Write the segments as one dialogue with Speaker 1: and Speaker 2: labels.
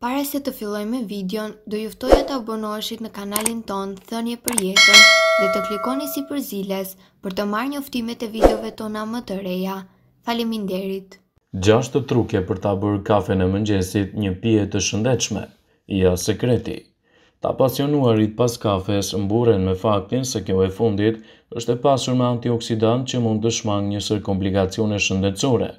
Speaker 1: Pare se të filloj me videon, do e të abonoheshit në kanalin ton Thënje për jetën dhe të klikoni si për ziles për të marrë njoftimet e videove tona më të reja. Faleminderit. 6 të truke për ta bërë kafe në mëngjesit një pije të shëndechme, ja sekreti. Ta pasionuarit pas kafes mburen me faktin se kjo e fundit është e pasur me antioksidant që mund të shmang njësër komplikacione shëndecore.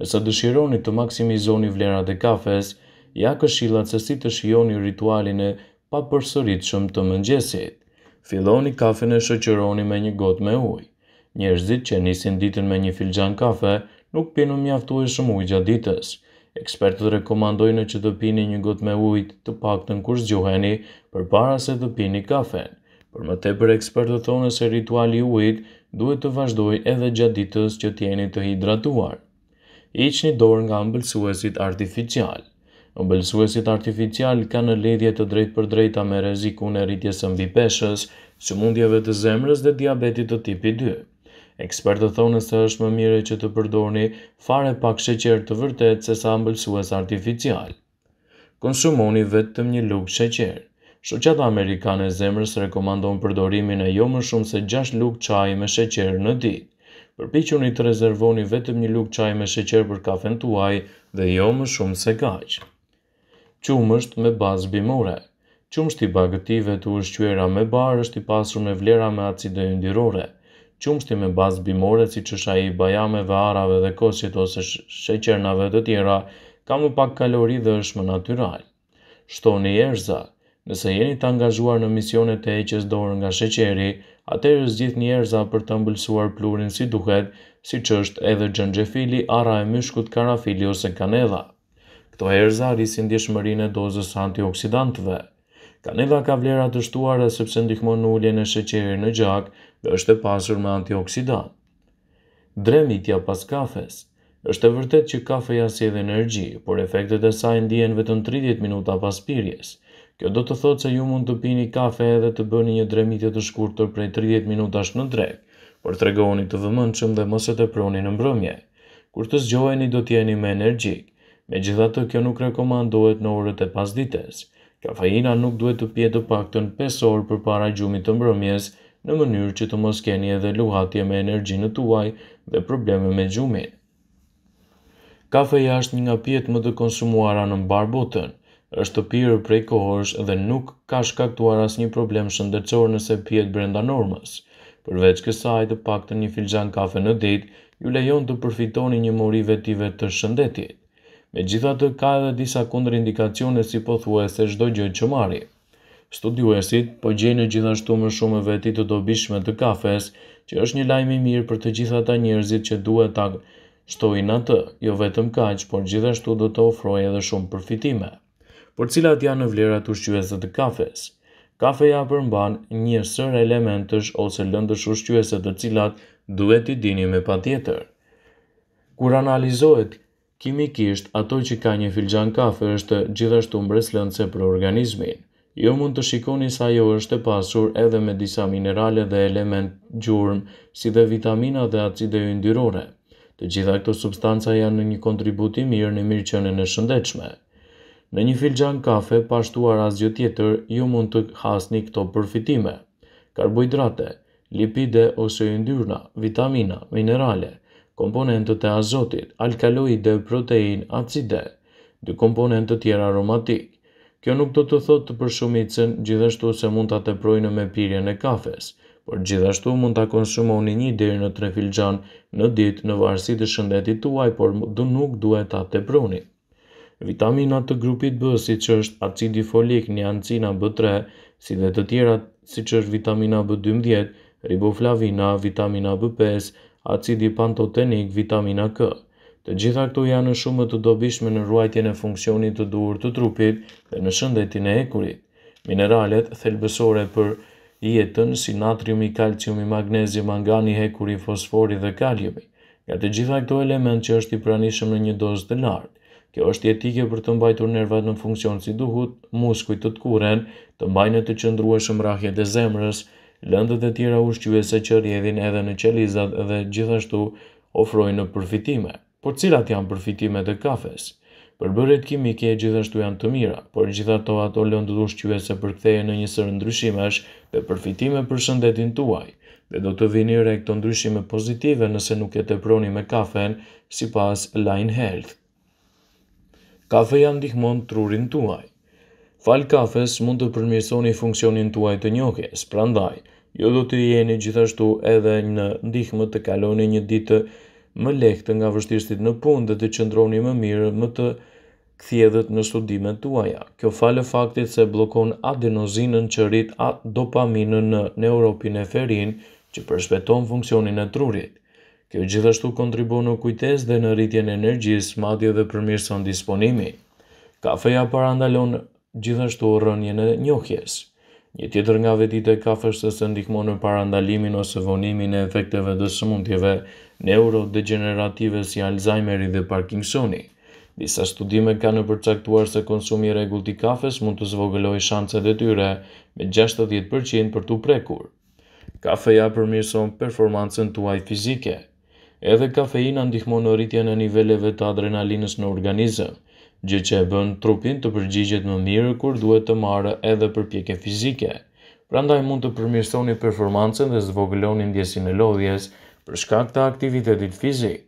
Speaker 1: Nëse dëshironi të maksimizoni vlerat e kafes, ja këshillat se si të shijoni ritualin e pa përsërit shumë të mëngjesit. Filoni kafe në shëqëroni me një gotë me ujë. Njerëzit që nisin ditën me një filxan kafe, nuk pinu mjaftu e shumë ujë gjatë ditës. Ekspertët rekomandojnë që të pini një gotë me ujë të pak të në kur zgjuheni për para se të pini kafen. Për më te për ekspertët thonë se rituali ujë duhet të vazhdoj edhe gjatë ditës që tjeni të hidratuar. Iqë një dorë nga mbëlsuesit artificial. Ëmbëlsuesit artificial kanë në lidhje të drejt për drejta me rrezikun e rritjes së mbi peshës, sëmundjeve të zemrës dhe diabetit të tipit 2. Ekspertët thonë se është më mirë që të përdorni fare pak sheqer të vërtet se sa ëmbëlsues artificial. Konsumoni vetëm një lukë sheqer. Shoqata Amerikane e Zemrës rekomandon përdorimin e jo më shumë se 6 lukë çaji me sheqer në ditë. Përpiquni të rezervoni vetëm një lukë qaj me sheqer për kafen tuaj dhe jo më shumë se kaqë qumësht me bazë bimore. Qumësht i bagëtive të ushqyera me barë është i pasur me vlera me acide indirore. Qumësht i me bazë bimore, si që shaj i bajameve, arave dhe kosit ose sheqernave të tjera, ka më pak kalori dhe është më natural. Shtoni erza, nëse jeni të angazhuar në misionet të eqes dorë nga sheqeri, atërës gjithë një erza për të mbëlsuar plurin si duhet, si që është edhe gjëngjefili, ara e myshkut, karafili ose kanela. Këto erza rrisin ndjeshmërinë e dozës antioksidantëve. Kanela ka vlera të shtuara sepse ndihmon në uljen e sheqerit në gjak dhe është e pasur me antioksidant. Dremitja pas kafes është e vërtet që kafeja sjell edhe energji, por efektet e saj ndihen vetëm 30 minuta pas pirjes. Kjo do të thotë se ju mund të pini kafe edhe të bëni një dremitje të shkurtër prej 30 minutash në drek, por tregoni të vëmendshëm dhe mos e teproni në mbrëmje. Kur të zgjoheni do të jeni më energjik. Me gjitha të kjo nuk rekomandohet në orët e pas dites. Kafeina nuk duhet të pjetë të paktën 5 orë për para gjumit të mbrëmjes në mënyrë që të mos keni edhe luhatje me energjinë të tuaj dhe probleme me gjumin. Kafeja është një nga pjetë më të konsumuara në mbar botën, është të pirë prej kohërsh dhe nuk ka shkaktuar as një problem shëndërcor nëse pjetë brenda normës. Përveç kësaj të paktën një filxan kafe në dit, ju lejon të përfitoni një morive tive të shëndetit. Me gjitha të ka edhe disa kundër indikacione si po thuaj se shdo gjë që marri. Studiuesit po gjenë gjithashtu më shumë veti të dobishme të kafes, që është një lajmi mirë për të gjitha ta njerëzit që duhet ta shtojnë atë, jo vetëm kaq, por gjithashtu do të ofroj edhe shumë përfitime. Por cilat janë në vlerat ushqyese të kafes? Kafeja përmban një sër elementësh ose lëndësh ushqyese të cilat duhet i dini me patjetër. Kur analizohet Kimikisht, ato që ka një filxan kafe është gjithashtu mbreslëndse për organizmin. Jo mund të shikoni sa jo është e pasur edhe me disa minerale dhe element gjurëm, si dhe vitamina dhe acide yndyrore. Të gjitha këto substanca janë në një kontribut i mirë në mirëqenien e shëndetshme. Në një filxhan kafe pa shtuar asgjë tjetër, ju mund të hasni këto përfitime: karbohidrate, lipide ose yndyrna, vitamina, minerale, komponentët e azotit, alkaloide, protein, acide, dy komponentët tjera aromatik. Kjo nuk do të thotë të përshumicën gjithashtu se mund të atëprojnë me pirjen e kafes, por gjithashtu mund të konsumoni një dirë në tre filxan në ditë në varsi të shëndetit tuaj, por du nuk duhet të atëproni. Vitamina të grupit B, si që është acidi folik, një ancina B3, si dhe të tjera, si që është vitamina B12, riboflavina, vitamina B5, acidi pantotenik, vitamina K. Të gjitha këto janë shumë të dobishme në ruajtjen e funksionit të duhur të trupit dhe në shëndetin e ekurit. Mineralet thelbësore për jetën si natriumi, kalciumi, magnezi, mangani, hekuri, fosfori dhe kaliumi. Ja të gjitha këto element që është i pranishëm në një dozë të lartë. Kjo është jetike për të mbajtur nervat në funksion si duhut, muskuj të të kuren, të mbajnë të qëndrueshëm rahje dhe zemrës, lëndët e tjera ushqyese që rjedhin edhe në qelizat dhe gjithashtu ofrojnë në përfitime. Por cilat janë përfitime të kafes? Përbëret kimike gjithashtu janë të mira, por gjitha to ato lëndët ushqyese përktheje në një sërë ndryshimesh dhe përfitime për shëndetin tuaj, dhe do të vini re këto ndryshime pozitive nëse nuk e të proni me kafen si pas Line Health. Kafeja ndihmon trurin tuaj. Fal kafes mund të përmirësoni funksionin tuaj të njohjes, prandaj ju do të jeni gjithashtu edhe në ndihmë të kaloni një ditë më lehtë nga vështishtit në punë dhe të qëndroni më mirë më të kthjedhët në studimet tuaja. Kjo falë faktit se blokon adenozinën që rrit at dopaminën në ferin që përshpeton funksionin e trurit. Kjo gjithashtu kontribon në kujtes dhe në rritjen e energjis, madje dhe përmirëson disponimi. Kafeja parandalon gjithashtu rënjën e njohjes. Një tjetër nga vetit e kafesh të së ndihmonë në parandalimin ose vonimin e efekteve dhe sëmundjeve neurodegenerative si Alzheimeri dhe Parkinsoni. Disa studime ka në përcaktuar se konsumi regullti kafes mund të zvogëloj shanset e tyre me 60% për të prekur. Kafeja përmirëson performancën tuaj fizike. Edhe kafeina ndihmon në rritja në niveleve të adrenalinës në organizëm, gjë që e bën trupin të përgjigjet më mirë kur duhet të marrë edhe përpjekje fizike. Prandaj mund të përmirësoni performancën dhe zvogëloni ndjesinë e lodhjes për shkak të aktivitetit fizik.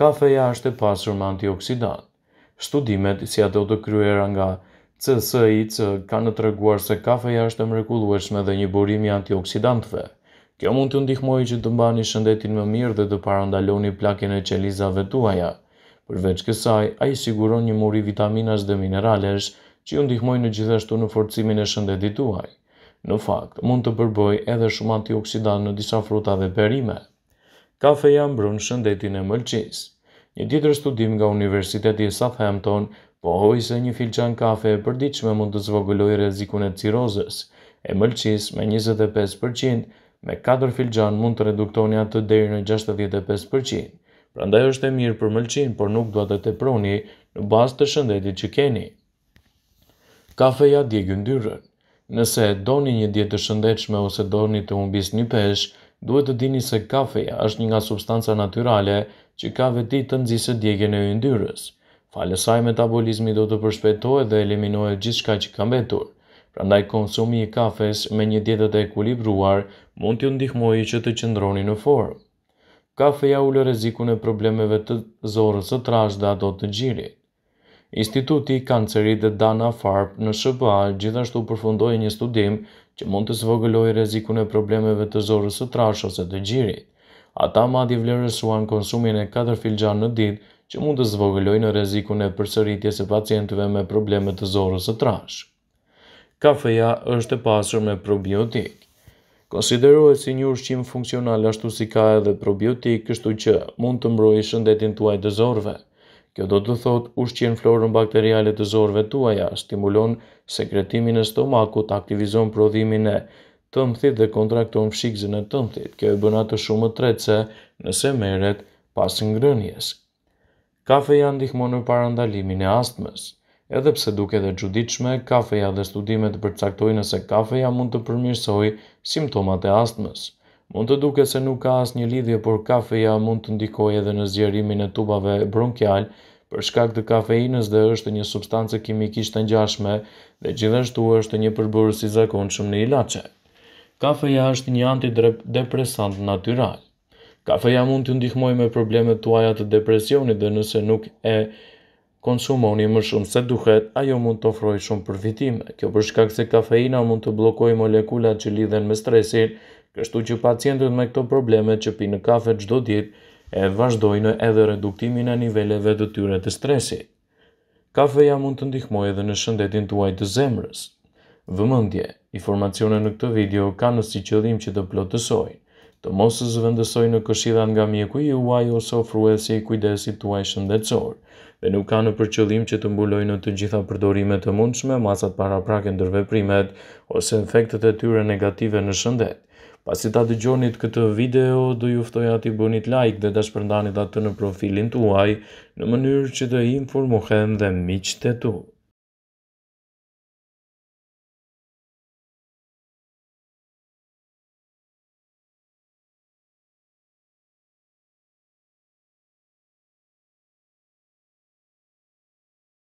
Speaker 1: Kafeja është e pasur me antioksidant. Studimet si ato të kryera nga CSIC kanë të reguar se kafeja është e mrekullueshme dhe një burim i antioksidantëve. Kjo mund të ndihmojë që të mbani shëndetin më mirë dhe të parandaloni plakjen e qelizave tuaja. Përveç kësaj, a i siguron një muri vitaminas dhe mineralesh që ju ndihmoj në gjithashtu në forcimin e shëndetit tuaj. Në fakt, mund të përboj edhe shumë antioksidan në disa fruta dhe perime. Kafeja mbrun shëndetin e mëlqis. Një ditër studim nga Universiteti e Southampton po hoj se një filçan kafe e përdiqme mund të zvogëlloj rezikun e cirozës, e mëlqis me 25%, me 4 filxan mund të reduktoni atë deri në 65% prandaj është e mirë për mëlqin, por nuk duat të teproni në bazë të shëndetit që keni. Kafeja djegë ndyrën Nëse doni një djetë të shëndetshme ose doni të humbisni një pesh, duhet të dini se kafeja është një nga substanca naturale që ka veti të nëzise djegjen e ndyrës. Falësaj metabolizmi do të përshpetohet dhe eliminohet gjithë shka që kam betur. Prandaj konsumi i kafes me një dietë të ekuilibruar mund t'ju ndihmojë që të qëndroni në formë ka feja ullë reziku në problemeve të zorës të trash dhe ato të gjirit. Instituti Kanceri dhe Dana Farb në Shëpa gjithashtu përfundoj një studim që mund të svogëlloj reziku në problemeve të zorës të trash ose të gjirit. Ata madhi vlerësuan konsumin e 4 filxan në ditë që mund të zvogëlloj në reziku në përsëritje se pacientëve me problemet të zorës të trash. Kafeja është e pasur me probiotik. Konsiderohet si një ushqim funksional ashtu si ka edhe probiotik, kështu që mund të mbrojë shëndetin tuaj të zorve. Kjo do të thot ushqen florën bakteriale të zorve tuaja, stimulon sekretimin e stomakut, aktivizon prodhimin e tëmthit dhe kontrakton fshikzën e tëmthit. Kjo e bëna të shumë të tretëse nëse meret pas ngrënjes. Kafeja ndihmon në parandalimin e astmës edhe pse duke dhe gjuditshme, kafeja dhe studimet përcaktojnë se kafeja mund të përmirësoj simptomat e astmës. Mund të duke se nuk ka asë një lidhje, por kafeja mund të ndikoj edhe në zjerimin e tubave bronkial, për shkak të kafeinës dhe është një substancë kimikisht të njashme dhe gjithashtu është një përbërës i zakon shumë në ilace. Kafeja është një antidepresant natyral. Kafeja mund të ndihmoj me problemet tuajat të depresionit dhe nëse nuk e nështë, Konsumoni më shumë se duhet, ajo mund të ofrojë shumë përfitime. Kjo për shkak se kafeina mund të bllokojë molekulat që lidhen me stresin, kështu që pacientët me këto probleme që pinë kafe çdo ditë e vazhdojnë edhe reduktimin e niveleve të tyre të stresit. Kafeja mund të ndihmojë edhe në shëndetin tuaj të zemrës. Vëmendje, informacione në këtë video kanë si qëllim që të plotësojnë të mos zëvendësoj në këshillat nga mjeku i uaj ose ofruesi i kujdesit tuaj shëndetësor, dhe nuk ka në përqëllim që të mbuloj në të gjitha përdorimet të mundshme masat para prake në dërveprimet ose efektet e tyre negative në shëndet. Pasi ta dëgjonit këtë video, do juftoj ati bënit like dhe shpërndanit atë në profilin tuaj në mënyrë që të informohen dhe miqët e tuaj.